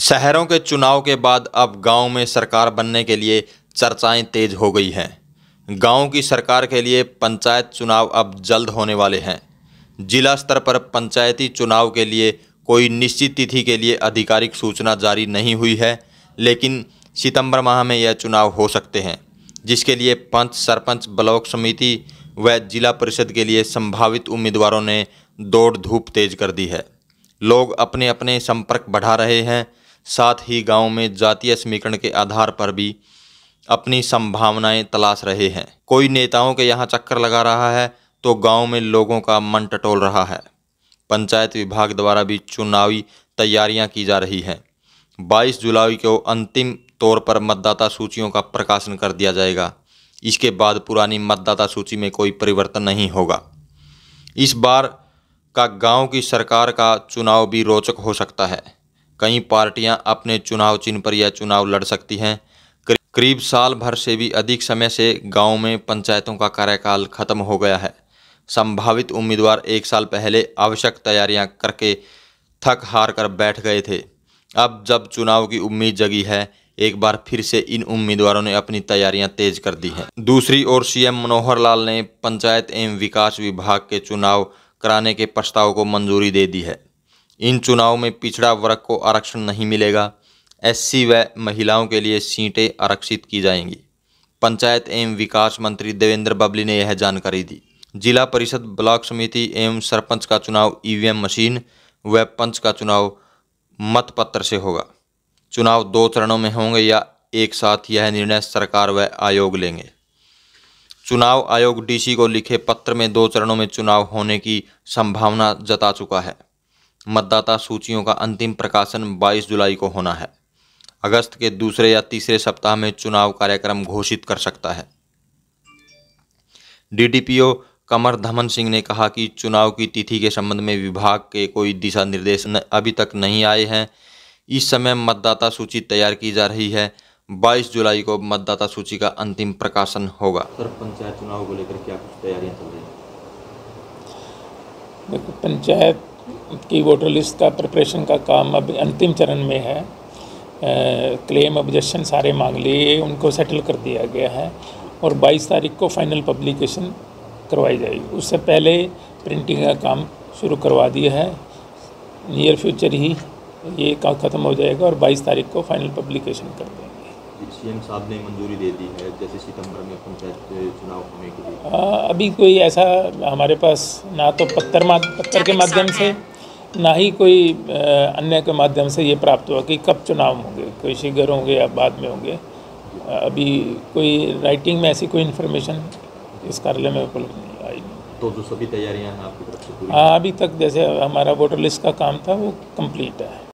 शहरों के चुनाव के बाद अब गांव में सरकार बनने के लिए चर्चाएं तेज हो गई हैं गांव की सरकार के लिए पंचायत चुनाव अब जल्द होने वाले हैं जिला स्तर पर पंचायती चुनाव के लिए कोई निश्चित तिथि के लिए आधिकारिक सूचना जारी नहीं हुई है लेकिन सितंबर माह में यह चुनाव हो सकते हैं जिसके लिए पंच सरपंच ब्लॉक समिति व जिला परिषद के लिए संभावित उम्मीदवारों ने दौड़ धूप तेज कर दी है लोग अपने अपने संपर्क बढ़ा रहे हैं साथ ही गांव में जातीय समीकरण के आधार पर भी अपनी संभावनाएं तलाश रहे हैं कोई नेताओं के यहाँ चक्कर लगा रहा है तो गांव में लोगों का मन टटोल रहा है पंचायत विभाग द्वारा भी चुनावी तैयारियां की जा रही हैं 22 जुलाई को अंतिम तौर पर मतदाता सूचियों का प्रकाशन कर दिया जाएगा इसके बाद पुरानी मतदाता सूची में कोई परिवर्तन नहीं होगा इस बार का गांव की सरकार का चुनाव भी रोचक हो सकता है कई पार्टियां अपने चुनाव चिन्ह पर यह चुनाव लड़ सकती हैं करीब साल भर से भी अधिक समय से गांव में पंचायतों का कार्यकाल खत्म हो गया है संभावित उम्मीदवार एक साल पहले आवश्यक तैयारियां करके थक हार कर बैठ गए थे अब जब चुनाव की उम्मीद जगी है एक बार फिर से इन उम्मीदवारों ने अपनी तैयारियां तेज कर दी हैं दूसरी ओर सीएम मनोहर लाल ने पंचायत एवं विकास विभाग के चुनाव कराने के प्रस्ताव को मंजूरी दे दी है इन चुनाव में पिछड़ा वर्ग को आरक्षण नहीं मिलेगा एससी व महिलाओं के लिए सीटें आरक्षित की जाएंगी पंचायत एवं विकास मंत्री देवेंद्र बबली ने यह जानकारी दी जिला परिषद ब्लॉक समिति एवं सरपंच का चुनाव ईवीएम मशीन व पंच का चुनाव मतपत्र से होगा चुनाव दो चरणों में होंगे या एक साथ यह निर्णय सरकार व आयोग लेंगे चुनाव आयोग डीसी को लिखे पत्र में दो चरणों में चुनाव होने की संभावना जता चुका है मतदाता सूचियों का अंतिम प्रकाशन 22 जुलाई को होना है अगस्त के दूसरे या तीसरे सप्ताह में चुनाव कार्यक्रम घोषित कर सकता है डीडीपीओ कमर धमन सिंह ने कहा कि चुनाव की तिथि के संबंध में विभाग के कोई दिशा निर्देश अभी तक नहीं आए हैं इस समय मतदाता सूची तैयार की जा रही है 22 जुलाई को मतदाता सूची का अंतिम प्रकाशन होगा सर पंचायत चुनाव को लेकर क्या कुछ तैयारियां चल रही हैं देखो पंचायत की वोटर लिस्ट का प्रिपरेशन का काम अब अंतिम चरण में है क्लेम ऑब्जेक्शन सारे मांग लिए उनको सेटल कर दिया गया है और 22 तारीख को फाइनल पब्लिकेशन करवाई जाएगी उससे पहले प्रिंटिंग का काम शुरू करवा दिया है नियर फ्यूचर ही ये काम ख़त्म हो जाएगा और 22 तारीख को फाइनल पब्लिकेशन कर देंगे सीएम साहब ने मंजूरी दे दी है जैसे सितंबर में पंचायत चुनाव होने के लिए आ, अभी कोई ऐसा हमारे पास ना तो पत्थर पत्थर के माध्यम से ना ही कोई अन्य के माध्यम से ये प्राप्त हुआ कि कब चुनाव होंगे कोई शीघ्र होंगे या बाद में होंगे अभी कोई राइटिंग में ऐसी कोई इन्फॉर्मेशन इस कार्यालय में उपलब्ध नहीं आई तो जो सभी तैयारियां हैं आपकी तरफ से हाँ अभी तक जैसे हमारा वोटर लिस्ट का काम था वो कंप्लीट है